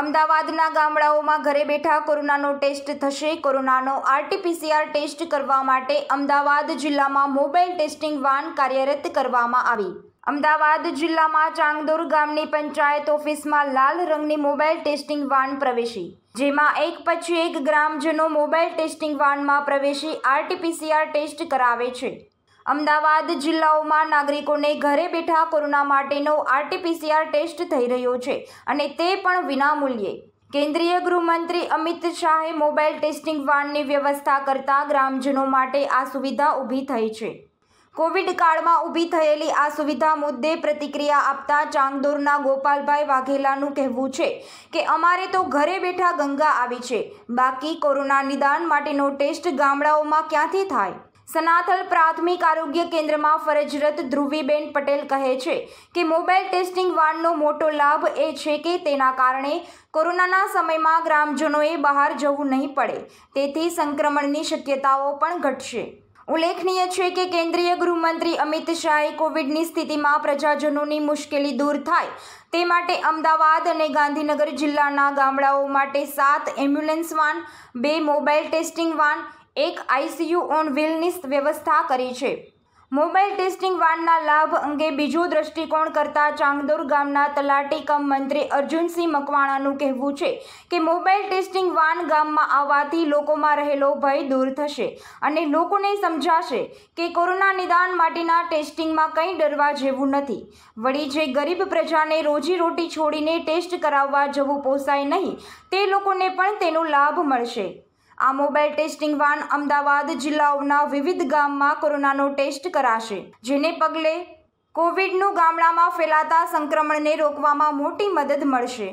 અમદાવાદના ગામડાઓમાં ઘરે બેઠા કોરોનાનો ટેસ્ટ થશે કોરોનાનો આરટીપીસીઆર ટેસ્ટ કરવા માટે અમદાવાદ જિલ્લામાં મોબાઈલ ટેસ્ટિંગ વાન કાર્યરત કરવામાં આવી અમદાવાદ જિલ્લામાં ચાંગદોર ગામની પંચાયત ઓફિસમાં લાલ રંગની મોબાઈલ ટેસ્ટિંગ વાન પ્રવેશી જેમાં એક પછી એક ગ્રામજનો મોબાઈલ ટેસ્ટિંગ વાનમાં પ્રવેશી આરટીપીસીઆર ટેસ્ટ કરાવે છે અમદાવાદ જિલ્લાઓમાં નાગરિકોને ઘરે બેઠા કોરોના માટેનો આરટીપીસીઆર ટેસ્ટ થઈ રહ્યો છે અને તે પણ વિનામૂલ્યે કેન્દ્રીય ગૃહમંત્રી અમિત શાહે મોબાઈલ ટેસ્ટિંગ વાનની વ્યવસ્થા કરતા ગ્રામજનો માટે આ સુવિધા ઊભી થઈ છે કોવિડ કાળમાં ઊભી થયેલી આ સુવિધા મુદ્દે પ્રતિક્રિયા આપતા ચાંગદોરના ગોપાલભાઈ વાઘેલાનું કહેવું છે કે અમારે તો ઘરે બેઠા ગંગા આવી છે બાકી કોરોના નિદાન માટેનો ટેસ્ટ ગામડાઓમાં ક્યાંથી થાય સનાથલ પ્રાથમિક આરોગ્ય કેન્દ્રમાં ફરજરત ધ્રુવીબેન પટેલ કહે છે કે મોબાઈલ ટેસ્ટિંગ વાનનો મોટો લાભ એ છે કે તેના કારણે કોરોનાના સમયમાં ગ્રામજનોએ બહાર જવું નહીં પડે તેથી સંક્રમણની શક્યતાઓ પણ ઘટશે ઉલ્લેખનીય છે કે કેન્દ્રીય ગૃહમંત્રી અમિત શાહે કોવિડની સ્થિતિમાં પ્રજાજનોની મુશ્કેલી દૂર થાય તે માટે અમદાવાદ અને ગાંધીનગર જિલ્લાના ગામડાઓ માટે સાત એમ્બ્યુલન્સ વાન બે મોબાઈલ ટેસ્ટિંગ વાન એક આઈસીયુ ઓન વ્હીલની વ્યવસ્થા કરી છે મોબાઈલ ટેસ્ટિંગ વાનના લાભ અંગે બીજો દ્રષ્ટિકોણ કરતા ચાંગદોર ગામના તલાટી કમ મંત્રી અર્જુનસિંહ મકવાણાનું કહેવું છે કે મોબાઈલ ટેસ્ટિંગ વાન ગામમાં આવવાથી લોકોમાં રહેલો ભય દૂર થશે અને લોકોને સમજાશે કે કોરોના નિદાન માટેના ટેસ્ટિંગમાં કંઈ ડરવા જેવું નથી વળી જે ગરીબ પ્રજાને રોજીરોટી છોડીને ટેસ્ટ કરાવવા જવું પોસાય નહીં તે લોકોને પણ તેનો લાભ મળશે આ મોબાઈલ ટેસ્ટિંગ વાન અમદાવાદ જિલ્લાઓના વિવિધ ગામમાં કોરોનાનો ટેસ્ટ કરાશે જેને પગલે કોવિડનું ગામડામાં ફેલાતા સંક્રમણને રોકવામાં મોટી મદદ મળશે